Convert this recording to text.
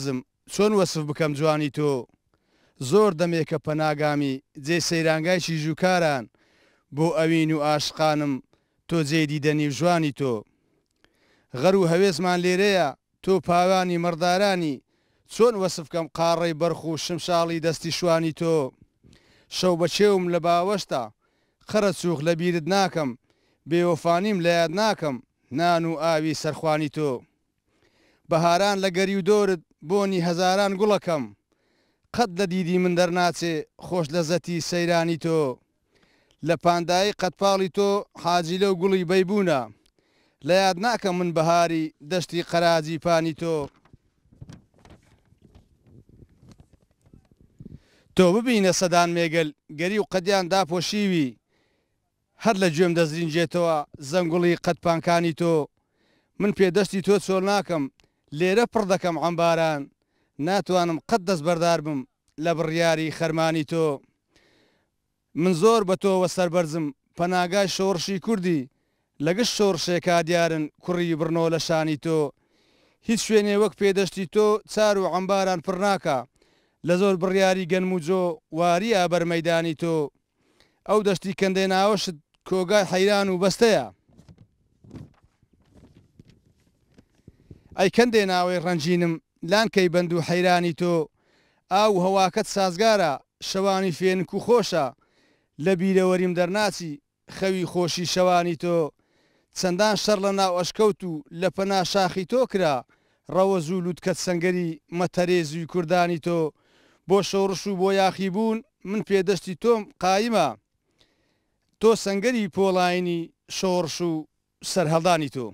زم چۆن وەسف بکەم جوانی تۆ زۆر دەمێکە پەناگامی جێ سەیرانگایکی ژووکاران بۆ ئەوین و ئاشقانم تۆ جێدی دەنی ژوانی تۆ غەر و هەوێزمان لێرەیە تۆ پاوانی مەردارانی چۆن وەسفکەم قاڕی بەرخ و شمشاڵی دەستی شوانی تۆ شەو بەچێوم لە باوەشتا خەرە چوخ لە بیرت ناکەم بێوەفانیم لە یاد ناکەم نان و ئاوی سەرخوانی تۆ بەهاران لە گەری و دۆرت بۆنی هەزاران گوڵەکەم قەت لە دیدی من دەرناچێ خۆش لە زەتی سەیرانی تۆ لە پاندایی قەتپاڵی تۆ حاجی لەو گوڵی بەیبوونە لە یاد ناکە من بەهاری دەشتی قەراجی پانی تۆ تۆ ببینە سەدان مێگەل گەری و قەدیان داپۆشیوی هەر لە گوێم دەزرینجێتەوە زەنگوڵی قەتپانکانی تۆ من پێدەستی تۆ چۆر ناکەم لێرە پڕ دەکەم ئەم باران ناتوانم قەت دەست بەردار بم لە بڕیاری خەرمانی تۆ من زۆر بە تۆوە سربەرزم پەناگای شۆڕشی کوردی لەگەش شۆڕشێکا دیارن کوڕی برنۆ لە شانی تۆ هیچ شوێنێ وەک پێدەشتی تۆ چار و ئەمباران پڕناکە لە زۆر بڕیاری گەنموجۆ واری ئابەرمەدانی تۆ ئەو دەشتی کەندێ ناوەشت کۆگای حەیران و بەستەیە ئەی کەندێ ناوەی ڕەنجینم لان کەی بند و حەیرانی تۆ ئاو هەواکەت سازگارە شەوانی فێنک و خۆشە لە بیرەوەریم دەرناچی خەوی خۆشی شەوانی تۆ چەندان شەر لە ناو ئەشکەوت و لە پەنا شاخی تۆ کرا ڕەوە زولوت کەت سنگەری مەتەرێزوی کوردانی تۆ بۆ شەڕش و بۆ یاخی بوون من پێدەستی تۆم قایمە تۆ سنگەری پۆڵینی شۆڕش و سەررهەڵدانی تۆ